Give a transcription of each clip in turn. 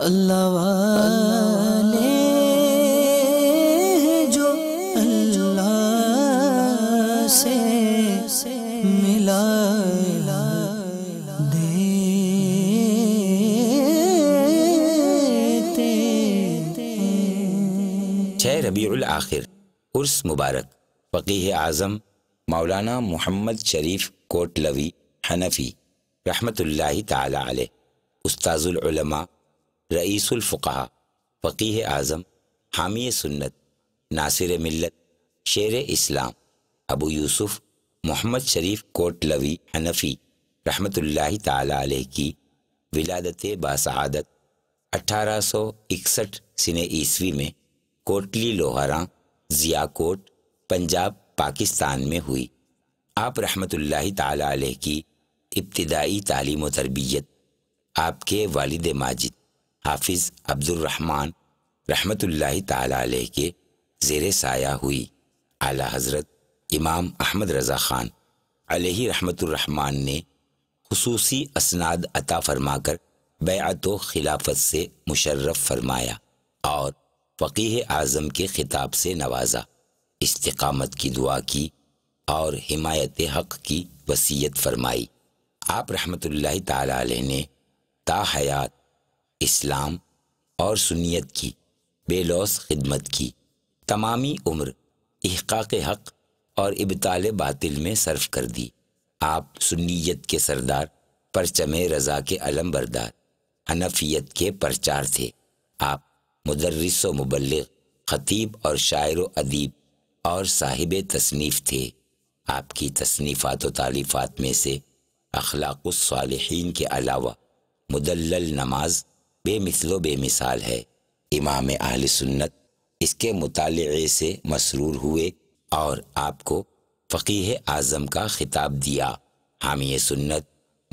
اللہ والے جو اللہ سے ملا چھ ربیع الآخر عرس مبارک فقیح اعظم مولانا محمد شریف کوٹ لوی حنفی رحمت اللہ تعالی علیہ استاذ العلماء رئیس الفقہ فقیح اعظم حامی سنت ناصر ملت شیر اسلام ابو یوسف محمد شریف کوٹ لوی حنفی رحمۃ اللہ تعالی علیہ کی ولادت باسعادت اٹھارہ سو اکسٹھ سن عیسوی میں کوٹلی لوہاراں ضیا کوٹ پنجاب پاکستان میں ہوئی آپ رحمۃ اللہ تعالی علیہ کی ابتدائی تعلیم و تربیت آپ کے والد ماجد حافظ عبد الرحمن رحمۃ اللہ تعالیٰ علیہ کے زیر سایہ ہوئی اعلیٰ حضرت امام احمد رضا خان علیہ رحمۃ الرحمن نے خصوصی اسناد عطا فرما کر بیعت و خلافت سے مشرف فرمایا اور فقیح اعظم کے خطاب سے نوازا استقامت کی دعا کی اور حمایت حق کی وصیت فرمائی آپ رحمۃ اللہ تعالیٰ علیہ نے تا حیات اسلام اور سنیت کی بے لوس خدمت کی تمامی عمر احقاق حق اور ابتال باطل میں صرف کر دی آپ سنیت کے سردار پرچم رضا کے علم بردار انفیت کے پرچار تھے آپ مدرس و مبلغ خطیب اور شاعر و ادیب اور صاحب تصنیف تھے آپ کی تصنیفات و تعلیفات میں سے اخلاق الصالحین کے علاوہ مدلل نماز بے مثل و بے مثال ہے امام اہل سنت اس کے مطالعے سے مسرور ہوئے اور آپ کو اعظم کا خطاب دیا حامی سنت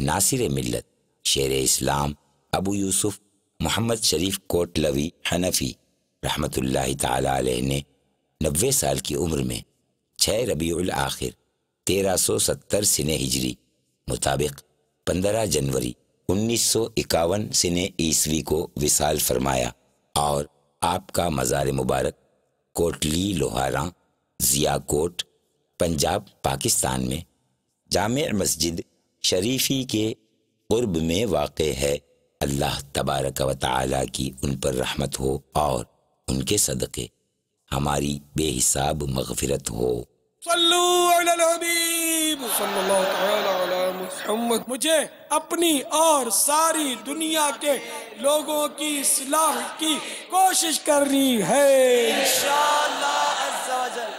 ناصر ملت شیر اسلام ابو یوسف محمد شریف کوٹ لوی حنفی رحمۃ اللہ تعالی علیہ نے نوے سال کی عمر میں چھ ربیع الآخر تیرہ سو ستر سن ہجری مطابق پندرہ جنوری انیس سو اکاون سن عیسوی کو وصال فرمایا اور آپ کا مزار مبارک کوٹلی لوہاراں ضیا کوٹ پنجاب پاکستان میں جامع مسجد شریفی کے قرب میں واقع ہے اللہ تبارک و تعالی کی ان پر رحمت ہو اور ان کے صدقے ہماری بے حساب مغفرت ہو صلو علی اللہ تعالی مجھے اپنی اور ساری دنیا کے لوگوں کی صلاح کی کوشش کرنی ہے انشاءاللہ عزوجل